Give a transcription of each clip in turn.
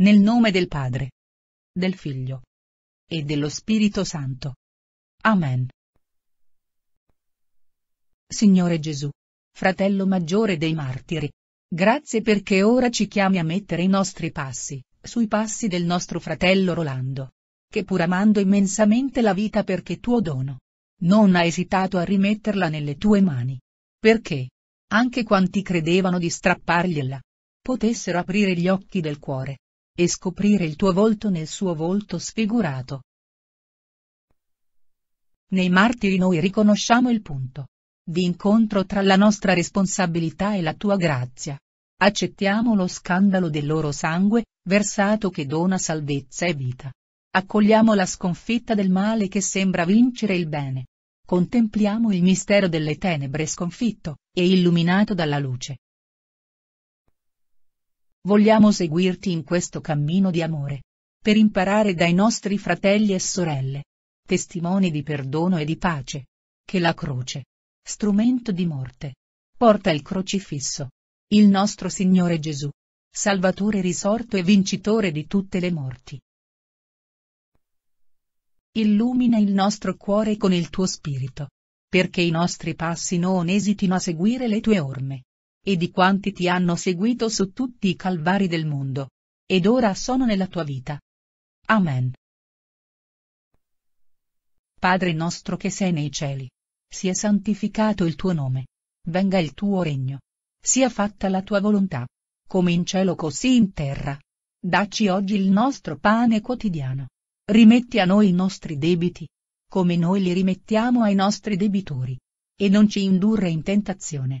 Nel nome del Padre, del Figlio e dello Spirito Santo. Amen. Signore Gesù, fratello maggiore dei martiri, grazie perché ora ci chiami a mettere i nostri passi, sui passi del nostro fratello Rolando, che pur amando immensamente la vita perché tuo dono, non ha esitato a rimetterla nelle tue mani. Perché, anche quanti credevano di strappargliela, potessero aprire gli occhi del cuore e scoprire il tuo volto nel suo volto sfigurato. Nei martiri noi riconosciamo il punto di incontro tra la nostra responsabilità e la tua grazia. Accettiamo lo scandalo del loro sangue, versato che dona salvezza e vita. Accogliamo la sconfitta del male che sembra vincere il bene. Contempliamo il mistero delle tenebre sconfitto, e illuminato dalla luce. Vogliamo seguirti in questo cammino di amore. Per imparare dai nostri fratelli e sorelle. Testimoni di perdono e di pace. Che la croce. Strumento di morte. Porta il crocifisso. Il nostro Signore Gesù. Salvatore risorto e vincitore di tutte le morti. Illumina il nostro cuore con il tuo spirito. Perché i nostri passi non esitino a seguire le tue orme e di quanti ti hanno seguito su tutti i calvari del mondo. Ed ora sono nella tua vita. Amen. Padre nostro che sei nei cieli. Sia santificato il tuo nome. Venga il tuo regno. Sia fatta la tua volontà. Come in cielo così in terra. Dacci oggi il nostro pane quotidiano. Rimetti a noi i nostri debiti. Come noi li rimettiamo ai nostri debitori. E non ci indurre in tentazione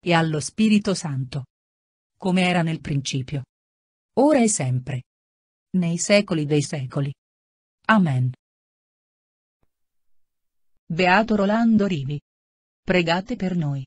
e allo Spirito Santo. Come era nel principio. Ora e sempre. Nei secoli dei secoli. Amen. Beato Rolando Rivi. Pregate per noi.